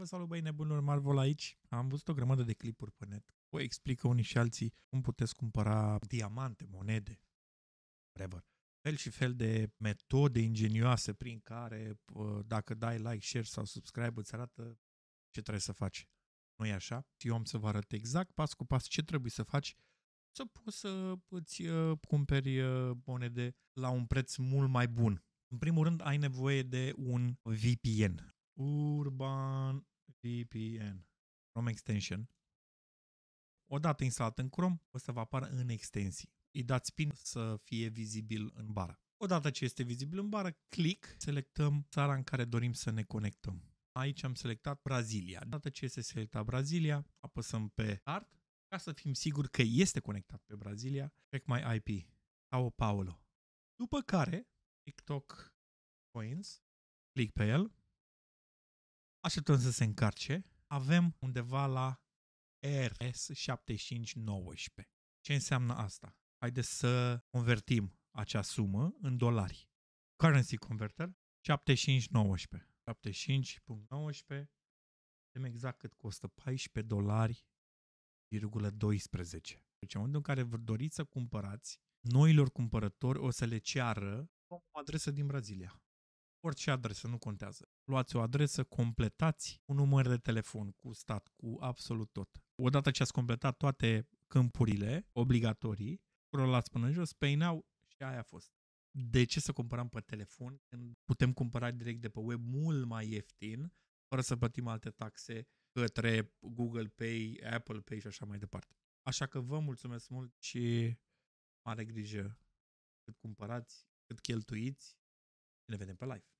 Vă salut, băi nebunilor, Marvel aici. Am văzut o grămadă de clipuri pe net. Vă explică unii și alții cum puteți cumpăra diamante, monede, whatever. Fel și fel de metode ingenioase prin care, dacă dai like, share sau subscribe, îți arată ce trebuie să faci. nu e așa? Eu am să vă arăt exact, pas cu pas, ce trebuie să faci să poți să îți ă, cumperi ă, monede la un preț mult mai bun. În primul rând, ai nevoie de un VPN. Urban VPN, Chrome Extension. Odată instalat în Chrome, o să vă apară în extensii. Îi dați pin să fie vizibil în bară. Odată ce este vizibil în bară, click, selectăm țara în care dorim să ne conectăm. Aici am selectat Brazilia. Odată ce este selectat Brazilia, apăsăm pe Start ca să fim siguri că este conectat pe Brazilia. Check my IP. Sao Paulo. După care, TikTok Coins, click pe el, Așteptăm să se încarce. Avem undeva la RS7519. Ce înseamnă asta? Haideți să convertim acea sumă în dolari. Currency Converter 7519. 75.19 Vedem exact cât costă 14 dolari 12. Deci în momentul în care vă doriți să cumpărați, noilor cumpărători o să le ceară o adresă din Brazilia orice adresă, nu contează. Luați o adresă, completați un număr de telefon cu stat, cu absolut tot. Odată ce ați completat toate câmpurile obligatorii, scrollați până în jos, pe now și aia a fost. De ce să cumpărăm pe telefon când putem cumpăra direct de pe web mult mai ieftin, fără să plătim alte taxe către Google Pay, Apple Pay și așa mai departe. Așa că vă mulțumesc mult și mare grijă cât cumpărați, cât cheltuiți living in for life.